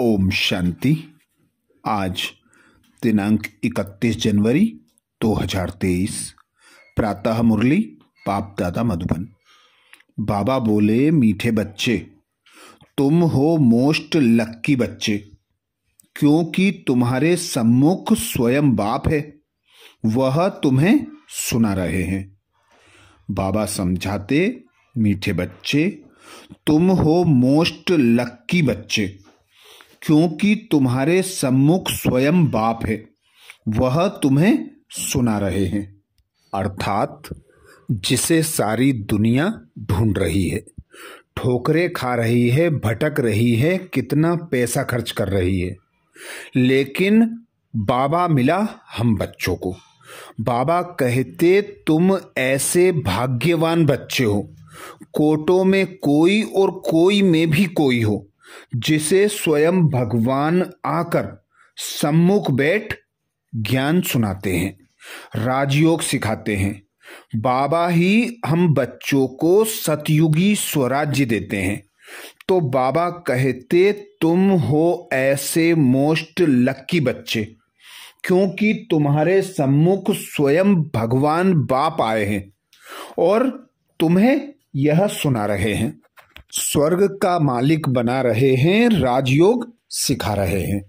ओम शांति आज दिनांक 31 जनवरी 2023 प्रातः मुरली बाप दादा मधुबन बाबा बोले मीठे बच्चे तुम हो मोस्ट लक्की बच्चे क्योंकि तुम्हारे सम्मुख स्वयं बाप है वह तुम्हें सुना रहे हैं बाबा समझाते मीठे बच्चे तुम हो मोस्ट लक्की बच्चे क्योंकि तुम्हारे सम्मुख स्वयं बाप है वह तुम्हें सुना रहे हैं अर्थात जिसे सारी दुनिया ढूंढ रही है ठोकरे खा रही है भटक रही है कितना पैसा खर्च कर रही है लेकिन बाबा मिला हम बच्चों को बाबा कहते तुम ऐसे भाग्यवान बच्चे हो कोटों में कोई और कोई में भी कोई हो जिसे स्वयं भगवान आकर सम्मुख बैठ ज्ञान सुनाते हैं राजयोग सिखाते हैं बाबा ही हम बच्चों को सतयुगी स्वराज्य देते हैं तो बाबा कहते तुम हो ऐसे मोस्ट लक्की बच्चे क्योंकि तुम्हारे सम्मुख स्वयं भगवान बाप आए हैं और तुम्हें यह सुना रहे हैं स्वर्ग का मालिक बना रहे हैं राजयोग सिखा रहे हैं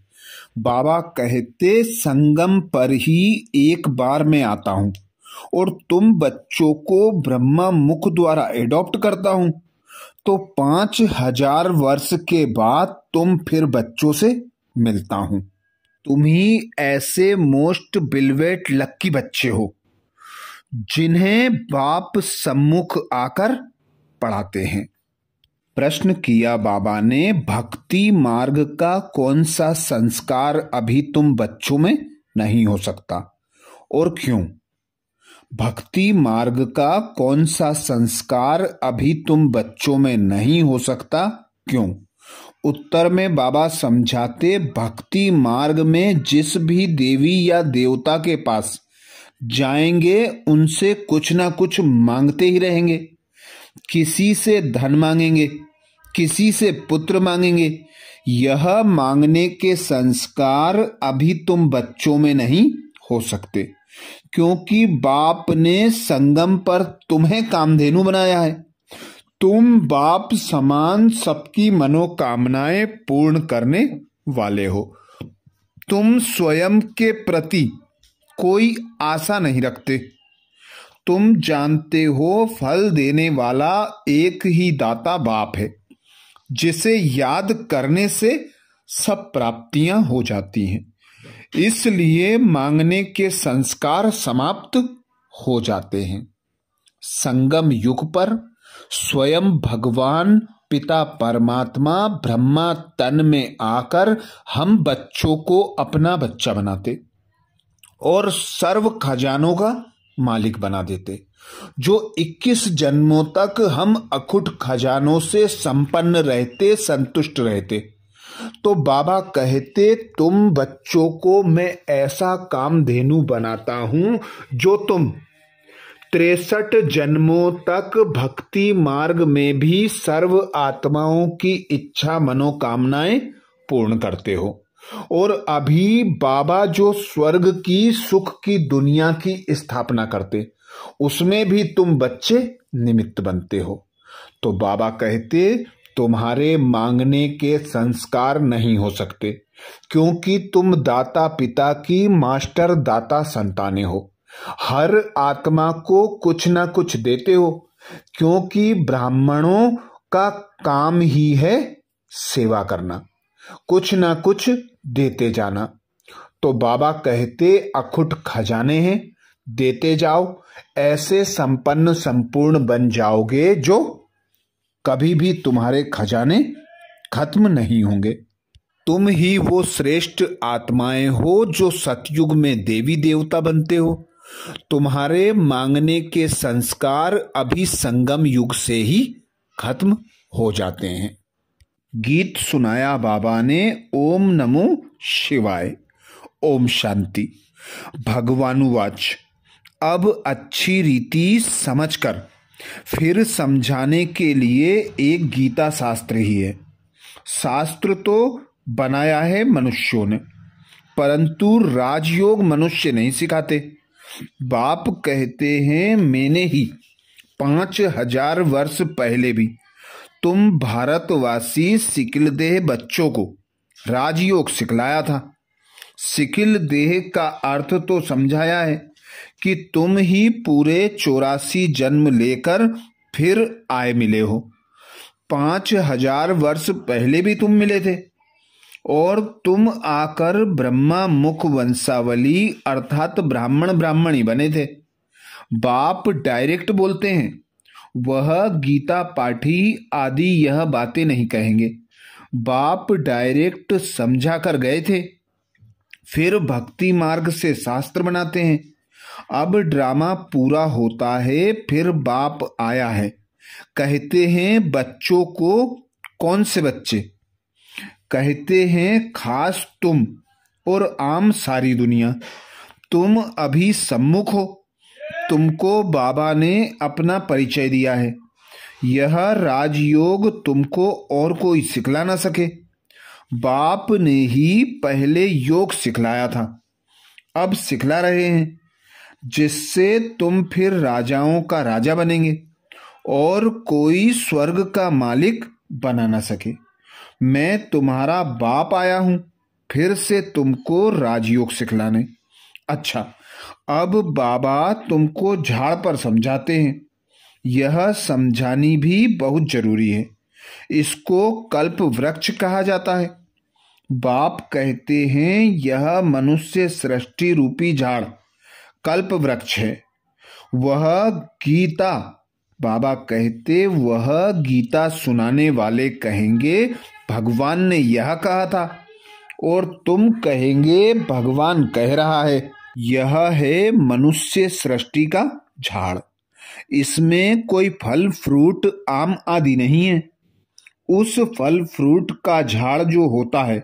बाबा कहते संगम पर ही एक बार मैं आता हूं और तुम बच्चों को ब्रह्मा मुख द्वारा एडॉप्ट करता हूं तो पांच हजार वर्ष के बाद तुम फिर बच्चों से मिलता हूं तुम ही ऐसे मोस्ट बिलवेट लक्की बच्चे हो जिन्हें बाप सम्मुख आकर पढ़ाते हैं प्रश्न किया बाबा ने भक्ति मार्ग का कौन सा संस्कार अभी तुम बच्चों में नहीं हो सकता और क्यों भक्ति मार्ग का कौन सा संस्कार अभी तुम बच्चों में नहीं हो सकता क्यों उत्तर में बाबा समझाते भक्ति मार्ग में जिस भी देवी या देवता के पास जाएंगे उनसे कुछ ना कुछ मांगते ही रहेंगे किसी से धन मांगेंगे किसी से पुत्र मांगेंगे यह मांगने के संस्कार अभी तुम बच्चों में नहीं हो सकते क्योंकि बाप ने संगम पर तुम्हें कामधेनु बनाया है तुम बाप समान सबकी मनोकामनाएं पूर्ण करने वाले हो तुम स्वयं के प्रति कोई आशा नहीं रखते तुम जानते हो फल देने वाला एक ही दाता बाप है जिसे याद करने से सब प्राप्तियां हो जाती हैं इसलिए मांगने के संस्कार समाप्त हो जाते हैं संगम युग पर स्वयं भगवान पिता परमात्मा ब्रह्मा तन में आकर हम बच्चों को अपना बच्चा बनाते और सर्व खजानों का मालिक बना देते जो 21 जन्मों तक हम अखुट खजानों से संपन्न रहते संतुष्ट रहते तो बाबा कहते तुम बच्चों को मैं ऐसा काम धेनु बनाता हूं जो तुम तिरसठ जन्मों तक भक्ति मार्ग में भी सर्व आत्माओं की इच्छा मनोकामनाएं पूर्ण करते हो और अभी बाबा जो स्वर्ग की सुख की दुनिया की स्थापना करते उसमें भी तुम बच्चे निमित्त बनते हो तो बाबा कहते तुम्हारे मांगने के संस्कार नहीं हो सकते क्योंकि तुम दाता पिता की मास्टर दाता संताने हो हर आत्मा को कुछ ना कुछ देते हो क्योंकि ब्राह्मणों का काम ही है सेवा करना कुछ ना कुछ देते जाना तो बाबा कहते अखुट खजाने हैं देते जाओ ऐसे संपन्न संपूर्ण बन जाओगे जो कभी भी तुम्हारे खजाने खत्म नहीं होंगे तुम ही वो श्रेष्ठ आत्माएं हो जो सतयुग में देवी देवता बनते हो तुम्हारे मांगने के संस्कार अभी संगम युग से ही खत्म हो जाते हैं गीत सुनाया बाबा ने ओम नमो शिवाय ओम शांति भगवानुवाच अब अच्छी रीति समझकर फिर समझाने के लिए एक गीता शास्त्र ही है शास्त्र तो बनाया है मनुष्यों ने परंतु राजयोग मनुष्य नहीं सिखाते बाप कहते हैं मैंने ही पांच हजार वर्ष पहले भी तुम भारतवासी सिकिल देह बच्चों को राजयोग सिखलाया था सिकिल देह का अर्थ तो समझाया है कि तुम ही पूरे चौरासी जन्म लेकर फिर आए मिले हो पांच हजार वर्ष पहले भी तुम मिले थे और तुम आकर ब्रह्मा मुख वंशावली अर्थात ब्राह्मण ब्राह्मण ही बने थे बाप डायरेक्ट बोलते हैं वह गीता पाठी आदि यह बातें नहीं कहेंगे बाप डायरेक्ट समझा कर गए थे फिर भक्ति मार्ग से शास्त्र बनाते हैं अब ड्रामा पूरा होता है फिर बाप आया है कहते हैं बच्चों को कौन से बच्चे कहते हैं खास तुम और आम सारी दुनिया तुम अभी सम्मुख हो तुमको बाबा ने अपना परिचय दिया है यह राजयोग तुमको और कोई सिखला ना सके बाप ने ही पहले योग सिखलाया था अब सिखला रहे हैं जिससे तुम फिर राजाओं का राजा बनेंगे और कोई स्वर्ग का मालिक बना ना सके मैं तुम्हारा बाप आया हूं फिर से तुमको राजयोग सिखलाने अच्छा अब बाबा तुमको झाड़ पर समझाते हैं यह समझानी भी बहुत जरूरी है इसको कल्प वृक्ष कहा जाता है बाप कहते हैं यह मनुष्य सृष्टि रूपी झाड़ कल्प वृक्ष है वह गीता बाबा कहते वह गीता सुनाने वाले कहेंगे भगवान ने यह कहा था और तुम कहेंगे भगवान कह रहा है यह है मनुष्य सृष्टि का झाड़ इसमें कोई फल फ्रूट आम आदि नहीं है उस फल फ्रूट का झाड़ जो होता है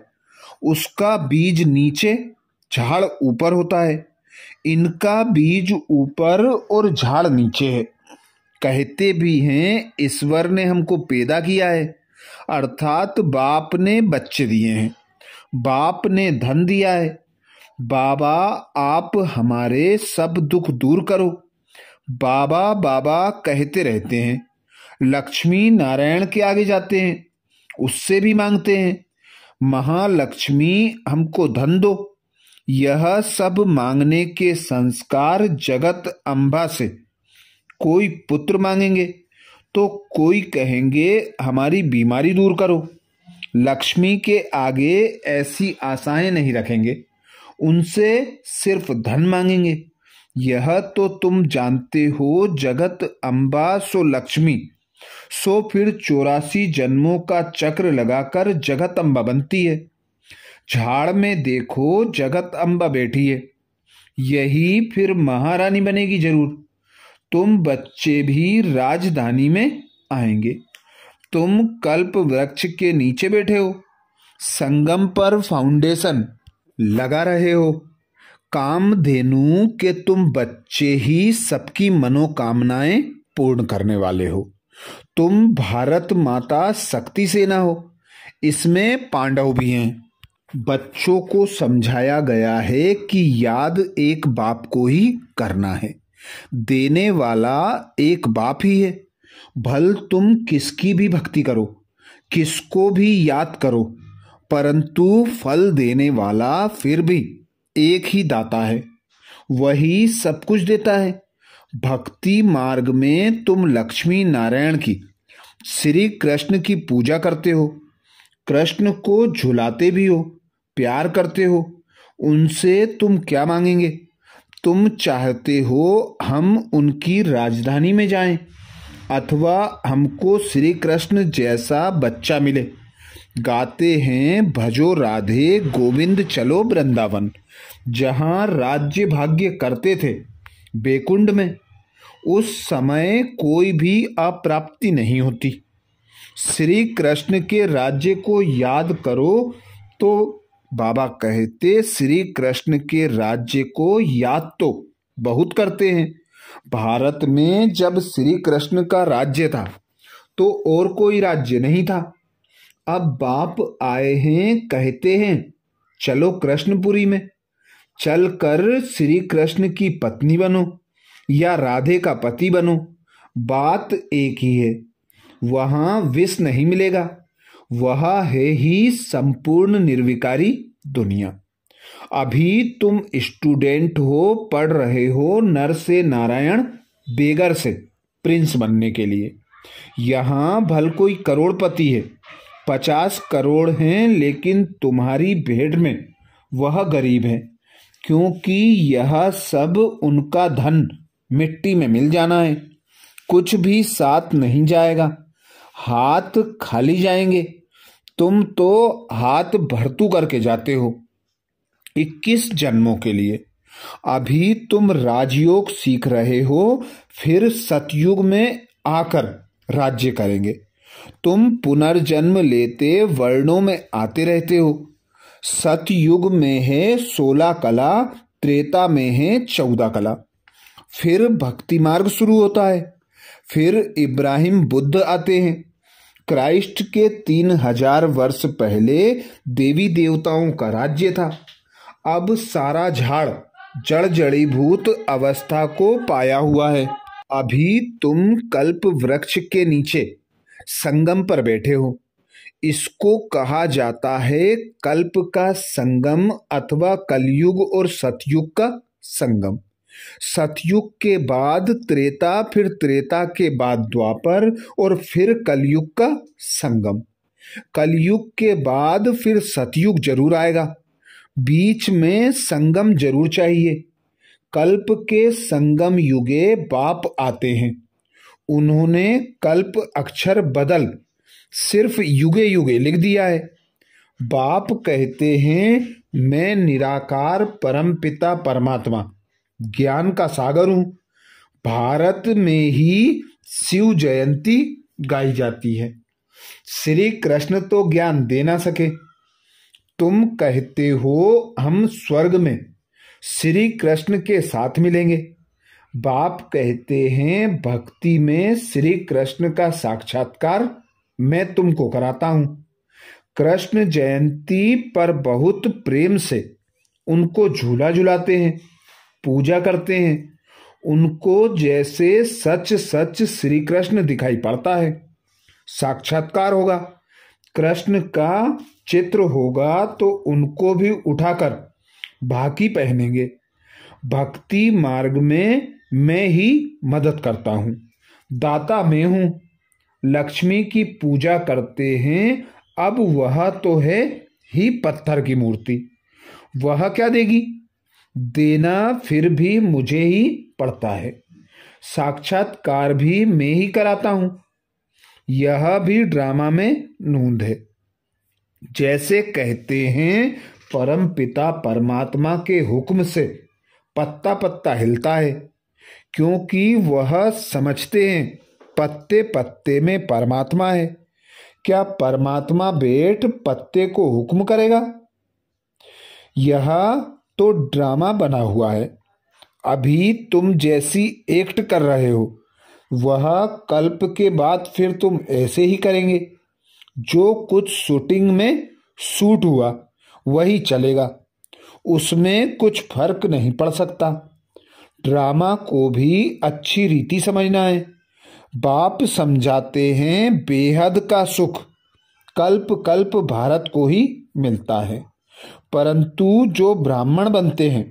उसका बीज नीचे झाड़ ऊपर होता है इनका बीज ऊपर और झाड़ नीचे है कहते भी हैं ईश्वर ने हमको पैदा किया है अर्थात बाप ने बच्चे दिए हैं बाप ने धन दिया है बाबा आप हमारे सब दुख दूर करो बाबा बाबा कहते रहते हैं लक्ष्मी नारायण के आगे जाते हैं उससे भी मांगते हैं महालक्ष्मी हमको धन दो यह सब मांगने के संस्कार जगत अम्बा से कोई पुत्र मांगेंगे तो कोई कहेंगे हमारी बीमारी दूर करो लक्ष्मी के आगे ऐसी आशाएं नहीं रखेंगे उनसे सिर्फ धन मांगेंगे यह तो तुम जानते हो जगत अम्बा सो लक्ष्मी सो फिर चौरासी जन्मों का चक्र लगाकर जगत अम्बा बनती है झाड़ में देखो जगत अम्बा बैठी है यही फिर महारानी बनेगी जरूर तुम बच्चे भी राजधानी में आएंगे तुम कल्प वृक्ष के नीचे बैठे हो संगम पर फाउंडेशन लगा रहे हो काम धेनु के तुम बच्चे ही सबकी मनोकामनाएं पूर्ण करने वाले हो तुम भारत माता शक्ति सेना हो इसमें पांडव भी हैं बच्चों को समझाया गया है कि याद एक बाप को ही करना है देने वाला एक बाप ही है भल तुम किसकी भी भक्ति करो किसको भी याद करो परंतु फल देने वाला फिर भी एक ही दाता है वही सब कुछ देता है भक्ति मार्ग में तुम लक्ष्मी नारायण की श्री कृष्ण की पूजा करते हो कृष्ण को झुलाते भी हो प्यार करते हो उनसे तुम क्या मांगेंगे तुम चाहते हो हम उनकी राजधानी में जाएं अथवा हमको श्री कृष्ण जैसा बच्चा मिले गाते हैं भजो राधे गोविंद चलो वृंदावन जहाँ राज्य भाग्य करते थे बेकुंड में उस समय कोई भी अप्राप्ति नहीं होती श्री कृष्ण के राज्य को याद करो तो बाबा कहते श्री कृष्ण के राज्य को याद तो बहुत करते हैं भारत में जब श्री कृष्ण का राज्य था तो और कोई राज्य नहीं था अब बाप आए हैं कहते हैं चलो कृष्णपुरी में चल कर श्री कृष्ण की पत्नी बनो या राधे का पति बनो बात एक ही है वहां विष नहीं मिलेगा वह है ही संपूर्ण निर्विकारी दुनिया अभी तुम स्टूडेंट हो पढ़ रहे हो नर से नारायण बेगर से प्रिंस बनने के लिए यहां भल कोई करोड़पति है पचास करोड़ हैं लेकिन तुम्हारी भेंट में वह गरीब है क्योंकि यह सब उनका धन मिट्टी में मिल जाना है कुछ भी साथ नहीं जाएगा हाथ खाली जाएंगे तुम तो हाथ भरतू करके जाते हो इक्कीस जन्मों के लिए अभी तुम राजयोग सीख रहे हो फिर सतयुग में आकर राज्य करेंगे तुम पुनर्जन्म लेते वर्णों में आते रहते हो सतयुग में है सोलह कला त्रेता में है चौदह कला फिर भक्ति मार्ग शुरू होता है फिर इब्राहिम बुद्ध आते हैं क्राइस्ट के तीन हजार वर्ष पहले देवी देवताओं का राज्य था अब सारा झाड़ जड़ जड़ीभूत अवस्था को पाया हुआ है अभी तुम कल्प वृक्ष के नीचे संगम पर बैठे हो इसको कहा जाता है कल्प का संगम अथवा कलयुग और सतयुग का संगम सतयुग के बाद त्रेता फिर त्रेता के बाद द्वापर और फिर कलयुग का संगम कलयुग के बाद फिर सतयुग जरूर आएगा बीच में संगम जरूर चाहिए कल्प के संगम युगे बाप आते हैं उन्होंने कल्प अक्षर बदल सिर्फ युगे युगे लिख दिया है बाप कहते हैं मैं निराकार परमपिता परमात्मा ज्ञान का सागर हूं भारत में ही शिव जयंती गाई जाती है श्री कृष्ण तो ज्ञान दे ना सके तुम कहते हो हम स्वर्ग में श्री कृष्ण के साथ मिलेंगे बाप कहते हैं भक्ति में श्री कृष्ण का साक्षात्कार मैं तुमको कराता हूं कृष्ण जयंती पर बहुत प्रेम से उनको झूला झुलाते हैं पूजा करते हैं उनको जैसे सच सच श्री कृष्ण दिखाई पड़ता है साक्षात्कार होगा कृष्ण का चित्र होगा तो उनको भी उठाकर बाकी पहनेंगे भक्ति मार्ग में मैं ही मदद करता हूं दाता मैं हूं लक्ष्मी की पूजा करते हैं अब वह तो है ही पत्थर की मूर्ति वह क्या देगी देना फिर भी मुझे ही पड़ता है साक्षात्कार भी मैं ही कराता हूं यह भी ड्रामा में नूंद है जैसे कहते हैं परम पिता परमात्मा के हुक्म से पत्ता पत्ता हिलता है क्योंकि वह समझते हैं पत्ते पत्ते में परमात्मा है क्या परमात्मा बेट पत्ते को हुक्म करेगा यह तो ड्रामा बना हुआ है अभी तुम जैसी एक्ट कर रहे हो वह कल्प के बाद फिर तुम ऐसे ही करेंगे जो कुछ शूटिंग में सूट हुआ वही चलेगा उसमें कुछ फर्क नहीं पड़ सकता ड्रामा को भी अच्छी रीति समझना है बाप समझाते हैं बेहद का सुख कल्प कल्प भारत को ही मिलता है परंतु जो ब्राह्मण बनते हैं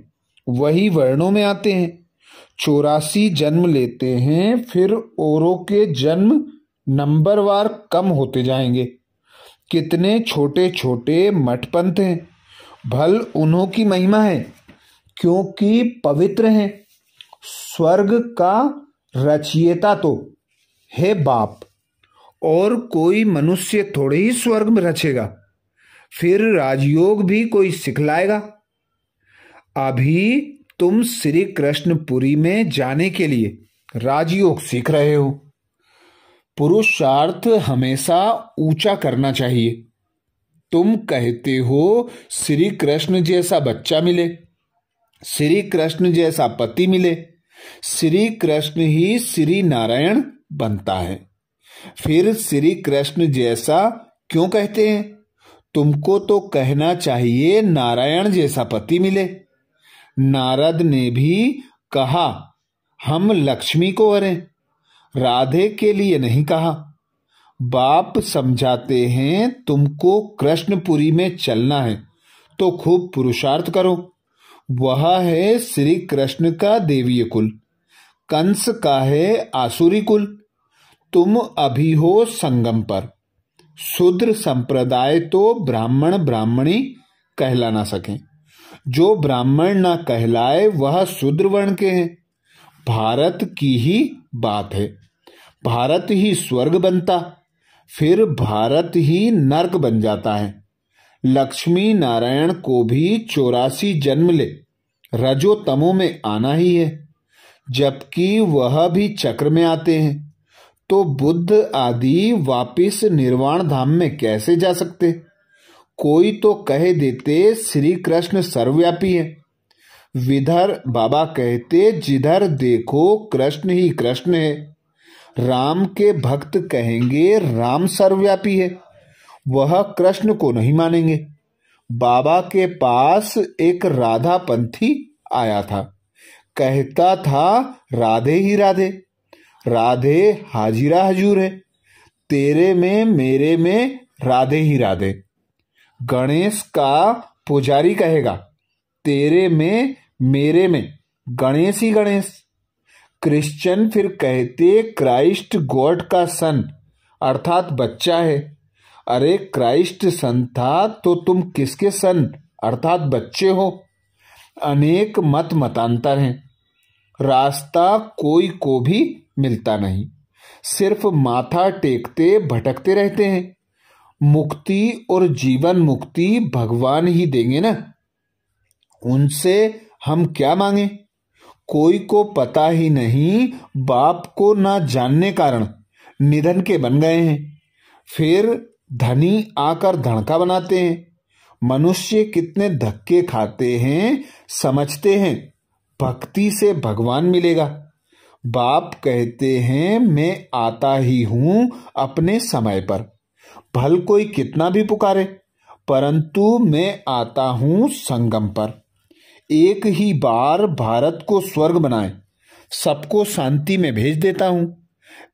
वही वर्णों में आते हैं चौरासी जन्म लेते हैं फिर औरों के जन्म नंबरवार कम होते जाएंगे कितने छोटे छोटे मठपंथ हैं भल उन्हों की महिमा है क्योंकि पवित्र हैं स्वर्ग का रचियता तो है बाप और कोई मनुष्य थोड़े ही स्वर्ग में रचेगा फिर राजयोग भी कोई सिखलाएगा अभी तुम श्री कृष्णपुरी में जाने के लिए राजयोग सीख रहे हो पुरुषार्थ हमेशा ऊंचा करना चाहिए तुम कहते हो श्री कृष्ण जैसा बच्चा मिले श्री कृष्ण जैसा पति मिले श्री कृष्ण ही श्री नारायण बनता है फिर श्री कृष्ण जैसा क्यों कहते हैं तुमको तो कहना चाहिए नारायण जैसा पति मिले नारद ने भी कहा हम लक्ष्मी को अरे राधे के लिए नहीं कहा बाप समझाते हैं तुमको कृष्णपुरी में चलना है तो खूब पुरुषार्थ करो वह है श्री कृष्ण का देवीय कुल कंस का है आसुरी कुल तुम अभी हो संगम पर शूद्र संप्रदाय तो ब्राह्मण ब्राह्मणी कहला ना सके जो ब्राह्मण ना कहलाए वह शूद्र वर्ण के हैं भारत की ही बात है भारत ही स्वर्ग बनता फिर भारत ही नर्क बन जाता है लक्ष्मी नारायण को भी चौरासी जन्म ले रजो तमो में आना ही है जबकि वह भी चक्र में आते हैं तो बुद्ध आदि वापिस निर्वाण धाम में कैसे जा सकते कोई तो कह देते श्री कृष्ण सर्वव्यापी है विधर बाबा कहते जिधर देखो कृष्ण ही कृष्ण है राम के भक्त कहेंगे राम सर्वव्यापी है वह कृष्ण को नहीं मानेंगे बाबा के पास एक राधा पंथी आया था कहता था राधे ही राधे राधे हाजिरा हजूर है तेरे में मेरे में राधे ही राधे गणेश का पुजारी कहेगा तेरे में मेरे में गणेश ही गणेश क्रिश्चियन फिर कहते क्राइस्ट गॉड का सन अर्थात बच्चा है अरे क्राइस्ट सन था तो तुम किसके सन अर्थात बच्चे हो अनेक मत मतांतर हैं रास्ता कोई को भी मिलता नहीं सिर्फ माथा टेकते भटकते रहते हैं मुक्ति और जीवन मुक्ति भगवान ही देंगे ना उनसे हम क्या मांगे कोई को पता ही नहीं बाप को ना जानने कारण निधन के बन गए हैं फिर धनी आकर धड़का बनाते हैं मनुष्य कितने धक्के खाते हैं समझते हैं भक्ति से भगवान मिलेगा बाप कहते हैं मैं आता ही हूं अपने समय पर भल कोई कितना भी पुकारे परंतु मैं आता हूं संगम पर एक ही बार भारत को स्वर्ग बनाए सबको शांति में भेज देता हूं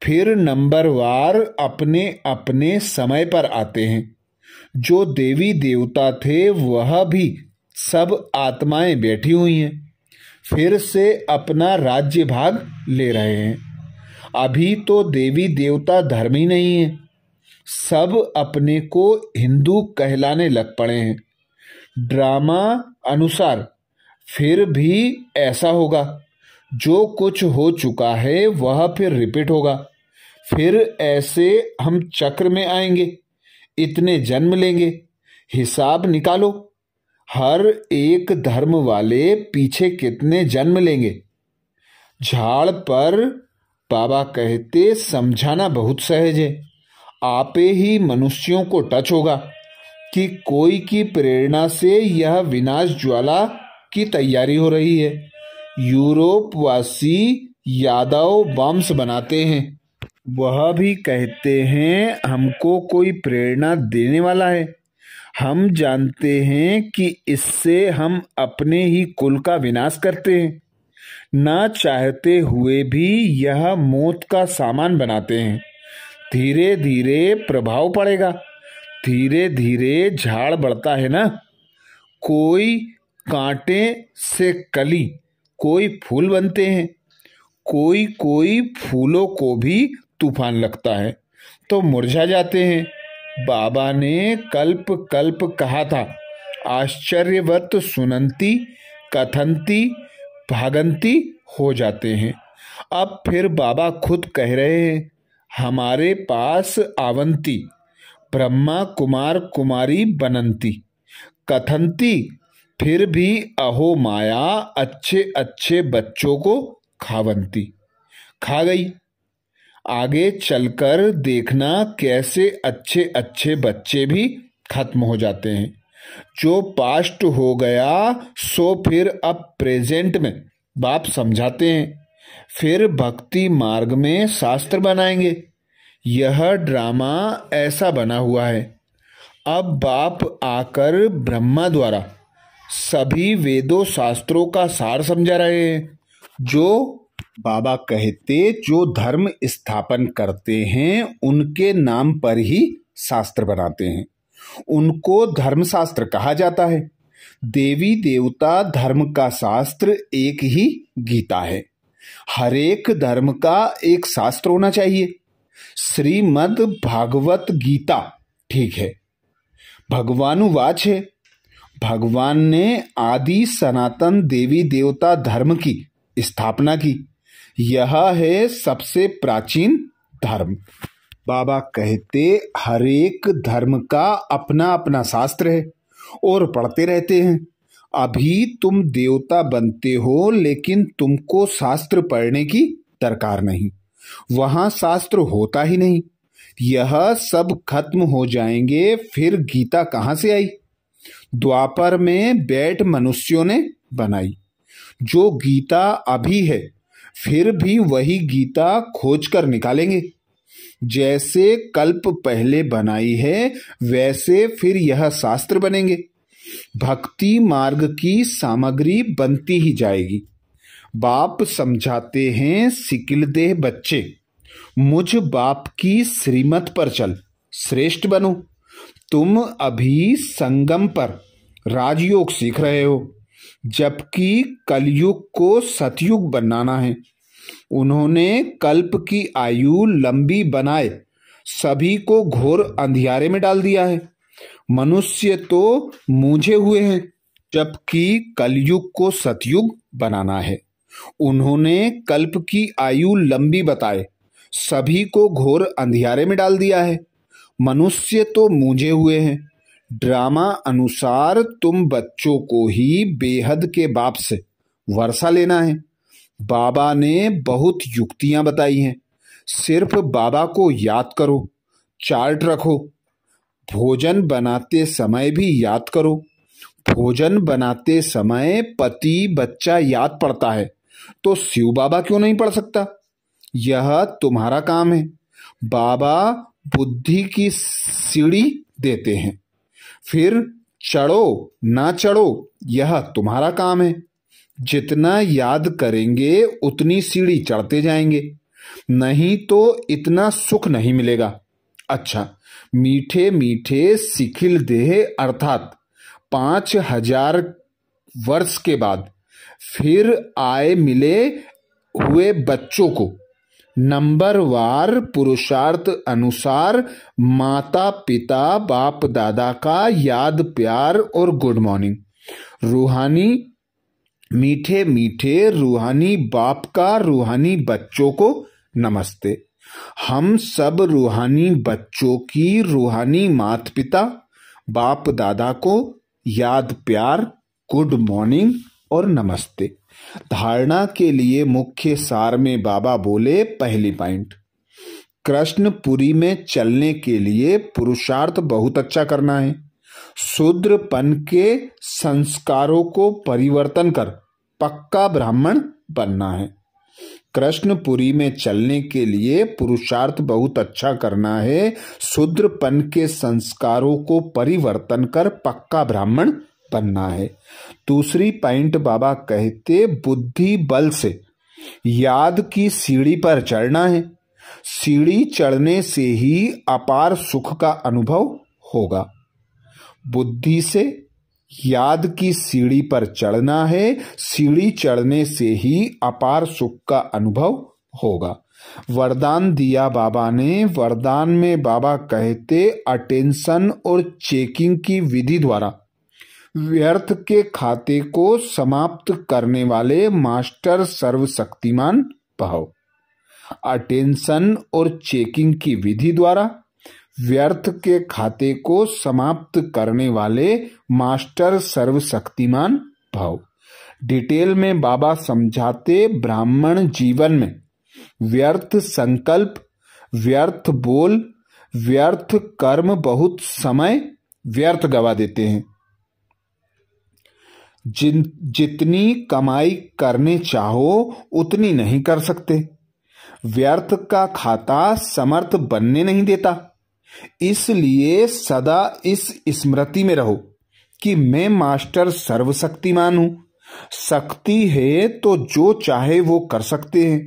फिर नंबरवार अपने अपने समय पर आते हैं जो देवी देवता थे वह भी सब आत्माएं बैठी हुई हैं फिर से अपना राज्य भाग ले रहे हैं अभी तो देवी देवता धर्म ही नहीं है सब अपने को हिंदू कहलाने लग पड़े हैं ड्रामा अनुसार फिर भी ऐसा होगा जो कुछ हो चुका है वह फिर रिपीट होगा फिर ऐसे हम चक्र में आएंगे इतने जन्म लेंगे हिसाब निकालो हर एक धर्म वाले पीछे कितने जन्म लेंगे झाड़ पर बाबा कहते समझाना बहुत सहज है आपे ही मनुष्यों को टच होगा कि कोई की प्रेरणा से यह विनाश ज्वाला की तैयारी हो रही है यूरोप वासी यादव बम्स बनाते हैं वह भी कहते हैं हमको कोई प्रेरणा देने वाला है हम जानते हैं कि इससे हम अपने ही कुल का विनाश करते हैं ना चाहते हुए भी यह मौत का सामान बनाते हैं धीरे धीरे प्रभाव पड़ेगा धीरे धीरे झाड़ बढ़ता है ना कोई कांटे से कली कोई फूल बनते हैं कोई कोई फूलों को भी तूफान लगता है तो मुरझा जाते हैं बाबा ने कल्प कल्प कहा था आश्चर्यवत सुनंती कथंती भागंती हो जाते हैं अब फिर बाबा खुद कह रहे हैं हमारे पास आवंती ब्रह्मा कुमार कुमारी बनंती कथंती फिर भी अहो माया अच्छे अच्छे बच्चों को खावंती खा गई आगे चलकर देखना कैसे अच्छे अच्छे बच्चे भी खत्म हो जाते हैं जो पास्ट हो गया सो फिर अब प्रेजेंट में बाप समझाते हैं फिर भक्ति मार्ग में शास्त्र बनाएंगे यह ड्रामा ऐसा बना हुआ है अब बाप आकर ब्रह्मा द्वारा सभी वेदों शास्त्रों का सार समझा रहे हैं जो बाबा कहते जो धर्म स्थापन करते हैं उनके नाम पर ही शास्त्र बनाते हैं उनको धर्मशास्त्र कहा जाता है देवी देवता धर्म का शास्त्र एक ही गीता है हरेक धर्म का एक शास्त्र होना चाहिए श्रीमद भागवत गीता ठीक है भगवान वाच है भगवान ने आदि सनातन देवी देवता धर्म की स्थापना की यह है सबसे प्राचीन धर्म बाबा कहते हर एक धर्म का अपना अपना शास्त्र है और पढ़ते रहते हैं अभी तुम देवता बनते हो लेकिन तुमको शास्त्र पढ़ने की दरकार नहीं वहां शास्त्र होता ही नहीं यह सब खत्म हो जाएंगे फिर गीता कहाँ से आई द्वापर में बैठ मनुष्यों ने बनाई जो गीता अभी है फिर भी वही गीता खोज कर निकालेंगे जैसे कल्प पहले बनाई है वैसे फिर यह शास्त्र बनेंगे भक्ति मार्ग की सामग्री बनती ही जाएगी बाप समझाते हैं सिकिल देह बच्चे मुझ बाप की श्रीमत पर चल श्रेष्ठ बनो तुम अभी संगम पर राजयोग सीख रहे हो जबकि कलयुग को सतयुग बनाना है उन्होंने कल्प की आयु लंबी बनाए सभी को घोर अंधियारे में डाल दिया है मनुष्य तो मूझे हुए हैं जबकि कलयुग को सतयुग बनाना है उन्होंने कल्प की आयु लंबी बताए सभी को घोर अंधियारे में डाल दिया है मनुष्य तो मूझे हुए हैं ड्रामा अनुसार तुम बच्चों को ही बेहद के बाप से वर्षा लेना है बाबा ने बहुत युक्तियां बताई हैं सिर्फ बाबा को याद करो चार्ट रखो भोजन बनाते समय भी याद करो भोजन बनाते समय पति बच्चा याद पड़ता है तो शिव बाबा क्यों नहीं पढ़ सकता यह तुम्हारा काम है बाबा बुद्धि की सीढ़ी देते हैं फिर चढ़ो ना चढ़ो यह तुम्हारा काम है जितना याद करेंगे उतनी सीढ़ी चढ़ते जाएंगे नहीं तो इतना सुख नहीं मिलेगा अच्छा मीठे मीठे सिखिल देह अर्थात पांच हजार वर्ष के बाद फिर आए मिले हुए बच्चों को नंबर वार पुरुषार्थ अनुसार माता पिता बाप दादा का याद प्यार और गुड मॉर्निंग रूहानी मीठे मीठे रूहानी बाप का रूहानी बच्चों को नमस्ते हम सब रूहानी बच्चों की रूहानी मात पिता बाप दादा को याद प्यार गुड मॉर्निंग और नमस्ते धारणा के लिए मुख्य सार में बाबा बोले पहली पॉइंट कृष्ण पुरी में चलने के लिए पुरुषार्थ बहुत अच्छा करना है शूद्रपन के संस्कारों को परिवर्तन कर पक्का ब्राह्मण बनना है कृष्णपुरी में चलने के लिए पुरुषार्थ बहुत अच्छा करना है शूद्रपन के संस्कारों को परिवर्तन कर पक्का ब्राह्मण बनना है दूसरी पॉइंट बाबा कहते बुद्धि बल से याद की सीढ़ी पर चढ़ना है सीढ़ी चढ़ने से ही अपार सुख का अनुभव होगा बुद्धि से याद की सीढ़ी पर चढ़ना है सीढ़ी चढ़ने से ही अपार सुख का अनुभव होगा वरदान दिया बाबा ने वरदान में बाबा कहते अटेंशन और चेकिंग की विधि द्वारा व्यर्थ के खाते को समाप्त करने वाले मास्टर सर्वशक्तिमान भाव अटेंशन और चेकिंग की विधि द्वारा व्यर्थ के खाते को समाप्त करने वाले मास्टर सर्वशक्तिमान भाव डिटेल में बाबा समझाते ब्राह्मण जीवन में व्यर्थ संकल्प व्यर्थ बोल व्यर्थ कर्म बहुत समय व्यर्थ गवा देते हैं जिन जितनी कमाई करने चाहो उतनी नहीं कर सकते व्यर्थ का खाता समर्थ बनने नहीं देता इसलिए सदा इस स्मृति में रहो कि मैं मास्टर सर्वशक्तिमान हूं शक्ति है तो जो चाहे वो कर सकते हैं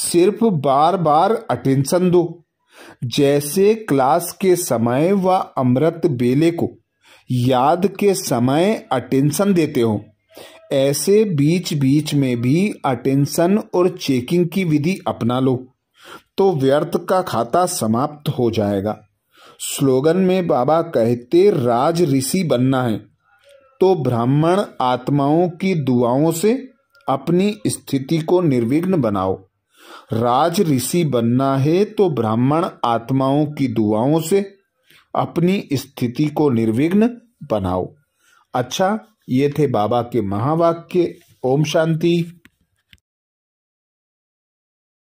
सिर्फ बार बार अटेंशन दो जैसे क्लास के समय व अमृत बेले को याद के समय अटेंशन देते हो ऐसे बीच बीच में भी अटेंशन और चेकिंग की विधि अपना लो तो व्यर्थ का खाता समाप्त हो जाएगा स्लोगन में बाबा कहते राज ऋषि बनना है तो ब्राह्मण आत्माओं की दुआओं से अपनी स्थिति को निर्विघ्न बनाओ राज ऋषि बनना है तो ब्राह्मण आत्माओं की दुआओं से अपनी स्थिति को निर्विघ्न बनाओ अच्छा ये थे बाबा के महावाक्य ओम शांति